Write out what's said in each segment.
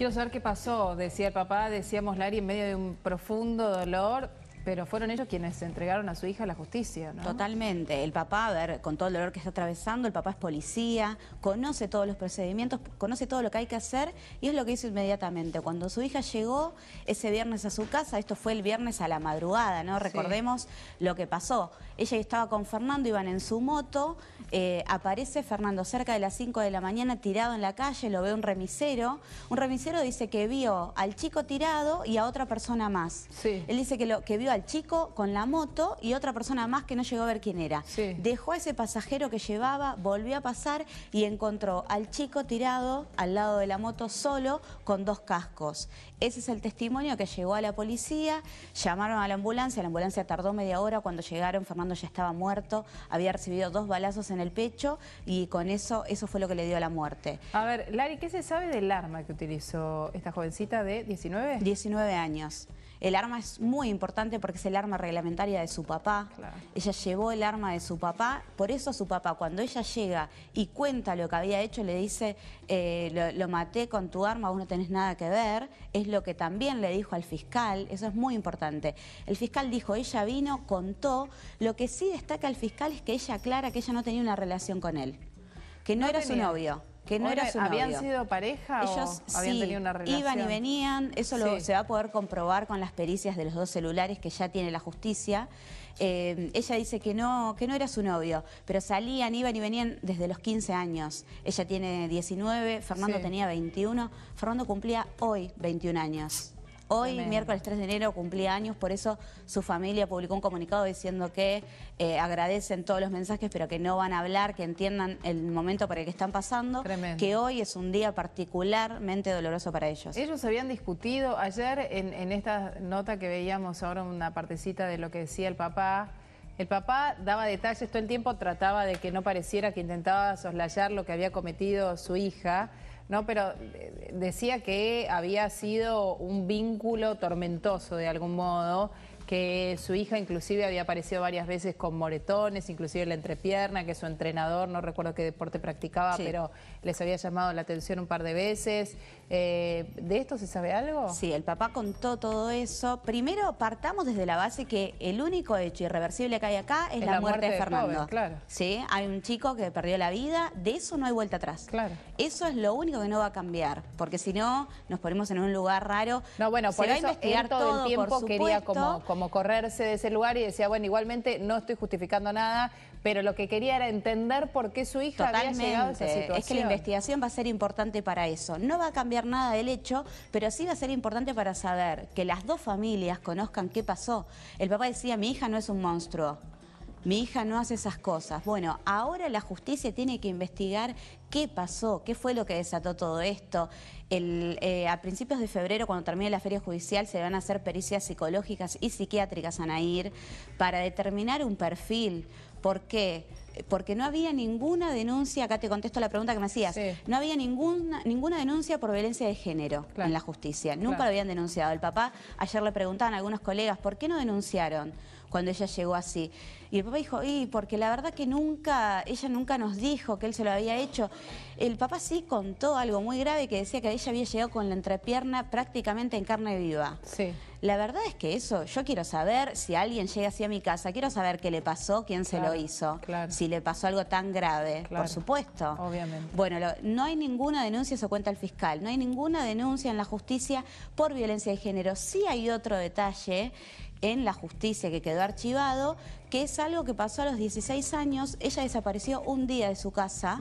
Quiero saber qué pasó, decía el papá, decíamos Lari, en medio de un profundo dolor. Pero fueron ellos quienes entregaron a su hija a la justicia, ¿no? Totalmente. El papá, a ver, con todo el dolor que está atravesando, el papá es policía, conoce todos los procedimientos, conoce todo lo que hay que hacer y es lo que hizo inmediatamente. Cuando su hija llegó ese viernes a su casa, esto fue el viernes a la madrugada, ¿no? Recordemos lo que pasó. Ella estaba con Fernando, iban en su moto, eh, aparece Fernando cerca de las 5 de la mañana tirado en la calle, lo ve un remisero. Un remisero dice que vio al chico tirado y a otra persona más. Él dice que, lo, que vio al chico con la moto y otra persona más que no llegó a ver quién era. Dejó a ese pasajero que llevaba, volvió a pasar y encontró al chico tirado al lado de la moto solo con dos cascos. Ese es el testimonio que llegó a la policía, llamaron a la ambulancia, la ambulancia tardó media hora, cuando llegaron Fernando ya estaba muerto, había recibido dos balazos en el pecho y con eso, eso fue lo que le dio la muerte. A ver, Lari, ¿qué se sabe del arma que utilizó esta jovencita de 19? 19 años. El arma es muy importante porque es el arma reglamentaria de su papá. Ella llevó el arma de su papá, por eso su papá cuando ella llega y cuenta lo que había hecho le dice, eh, lo, maté con tu arma, vos no tenés nada que ver, es lo que también le dijo al fiscal, eso es muy importante. El fiscal dijo, ella vino, contó, lo que sí destaca al fiscal es que ella aclara que ella no tenía una relación con él, que no, era su novio no ¿Habían sido pareja o habían tenido una relación? iban y venían. Eso lo, se va a poder comprobar con las pericias de los dos celulares que ya tiene la justicia. Eh, ella dice que no, que no era su novio, pero salían, iban y venían desde los 15 años. Ella tiene 19, Fernando tenía 21, Fernando cumplía hoy 21 años. Hoy, miércoles 3 de enero, cumplía años, por eso su familia publicó un comunicado diciendo que eh, agradecen todos los mensajes, pero que no van a hablar, que entiendan el momento por el que están pasando, que hoy es un día particularmente doloroso para ellos. Ellos habían discutido ayer en, en esta nota que veíamos ahora una partecita de lo que decía el papá, el papá daba detalles todo el tiempo, trataba de que no pareciera que intentaba soslayar lo que había cometido su hija, no, pero eh, decía que había sido un vínculo tormentoso de algún modo que su hija inclusive había aparecido varias veces con moretones, inclusive en la entrepierna, que su entrenador, no recuerdo qué deporte practicaba, pero les había llamado la atención un par de veces. Eh, ¿De esto se sabe algo? Sí, el papá contó todo eso. Primero partamos desde la base que el único hecho irreversible que hay acá es, la, muerte, de, Fernando. claro. Sí, hay un chico que perdió la vida, de eso no hay vuelta atrás. Claro. Eso es lo único que no va a cambiar, porque si no nos ponemos en un lugar raro. No, bueno, por se eso investigar todo, el tiempo quería como como correrse de ese lugar y decía, bueno, igualmente no estoy justificando nada, pero lo que quería era entender por qué su hija Totalmente. había situación. Es que la investigación va a ser importante para eso. No va a cambiar nada del hecho, pero sí va a ser importante para saber que las dos familias conozcan qué pasó. El papá decía, mi hija no es un monstruo mi hija no hace esas cosas. Bueno, ahora la justicia tiene que investigar qué pasó, qué fue lo que desató todo esto. Eh, a principios de febrero, cuando termine la feria judicial, se van a hacer pericias psicológicas y psiquiátricas, a Anair, para determinar un perfil. ¿Por qué? Porque no había ninguna denuncia, acá te contesto la pregunta que me hacías, no había ninguna, ninguna denuncia por violencia de género en la justicia, nunca lo habían denunciado. El papá, ayer le preguntaban a algunos colegas, ¿por qué no denunciaron? cuando ella llegó así. Y el papá dijo, y porque la verdad que nunca, ella nunca nos dijo que él se lo había hecho. El papá sí contó algo muy grave que decía que ella había llegado con la entrepierna prácticamente en carne viva. Sí. La verdad es que eso, yo quiero saber si alguien llega así a mi casa, quiero saber qué le pasó, quién se lo hizo, claro. si le pasó algo tan grave, por supuesto. Obviamente. Bueno, no hay ninguna denuncia, eso cuenta el fiscal, no hay ninguna denuncia en la justicia por violencia de género. Sí hay otro detalle en la justicia que quedó archivado, que es algo que pasó a los 16 años. Ella desapareció un día de su casa.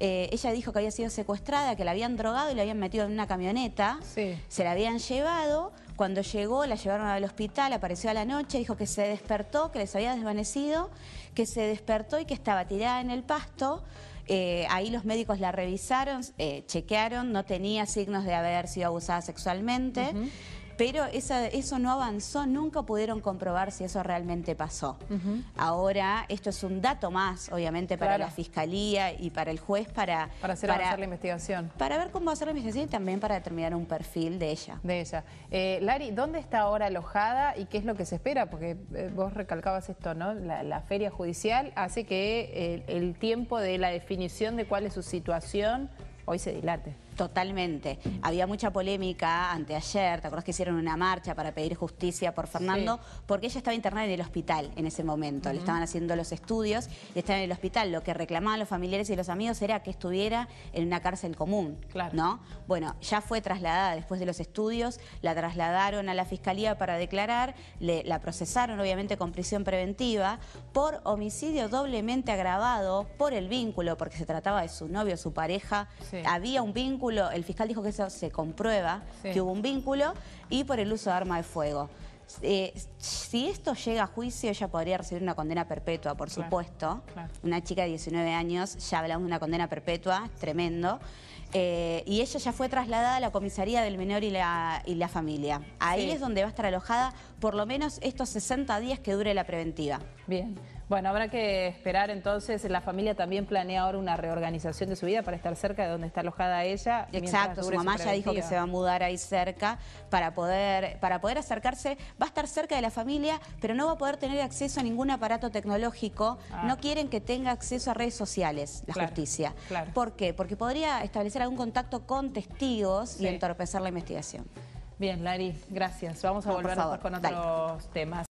Eh, ella dijo que había sido secuestrada, que la habían drogado y la habían metido en una camioneta. Se la habían llevado. Cuando llegó, la llevaron al hospital, apareció a la noche, dijo que se despertó, que les había desvanecido, que se despertó y que estaba tirada en el pasto. Eh, ahí los médicos la revisaron, eh, chequearon, no tenía signos de haber sido abusada sexualmente pero esa, eso no avanzó, nunca pudieron comprobar si eso realmente pasó. Ahora, esto es un dato más, obviamente, para la Fiscalía y para el juez para... Para hacer la investigación. Para ver cómo va a ser la investigación y también para determinar un perfil de ella. De ella. Eh, Lari, ¿dónde está ahora alojada y qué es lo que se espera? Porque eh, vos recalcabas esto, ¿no? La, feria judicial hace que eh, el tiempo de la definición de cuál es su situación hoy se dilate. Totalmente. Había mucha polémica anteayer, ¿te acuerdas que hicieron una marcha para pedir justicia por Fernando? Porque ella estaba internada en el hospital en ese momento, le estaban haciendo los estudios y estaba en el hospital. Lo que reclamaban los familiares y los amigos era que estuviera en una cárcel común, claro. ¿no? Bueno, ya fue trasladada después de los estudios, la trasladaron a la fiscalía para declarar, la procesaron obviamente con prisión preventiva por homicidio doblemente agravado por el vínculo, porque se trataba de su novio, su pareja, había un vínculo el fiscal dijo que eso se comprueba, que hubo un vínculo, y por el uso de arma de fuego. Eh, si esto llega a juicio, ella podría recibir una condena perpetua, por supuesto. Una chica de 19 años, ya hablamos de una condena perpetua, tremendo. Eh, y ella ya fue trasladada a la comisaría del menor y la, y la familia. Ahí es donde va a estar alojada por lo menos estos 60 días que dure la preventiva. Bien. Bueno, habrá que esperar entonces, la familia también planea ahora una reorganización de su vida para estar cerca de donde está alojada ella. Exacto, su mamá ya dijo que se va a mudar ahí cerca para poder, para poder acercarse, va a estar cerca de la familia, pero no va a poder tener acceso a ningún aparato tecnológico, ah. no quieren que tenga acceso a redes sociales, la justicia. Claro. ¿Por qué? Porque podría establecer un contacto con testigos y entorpecer la investigación. Bien, Lari, gracias. Vamos a volver con otros temas.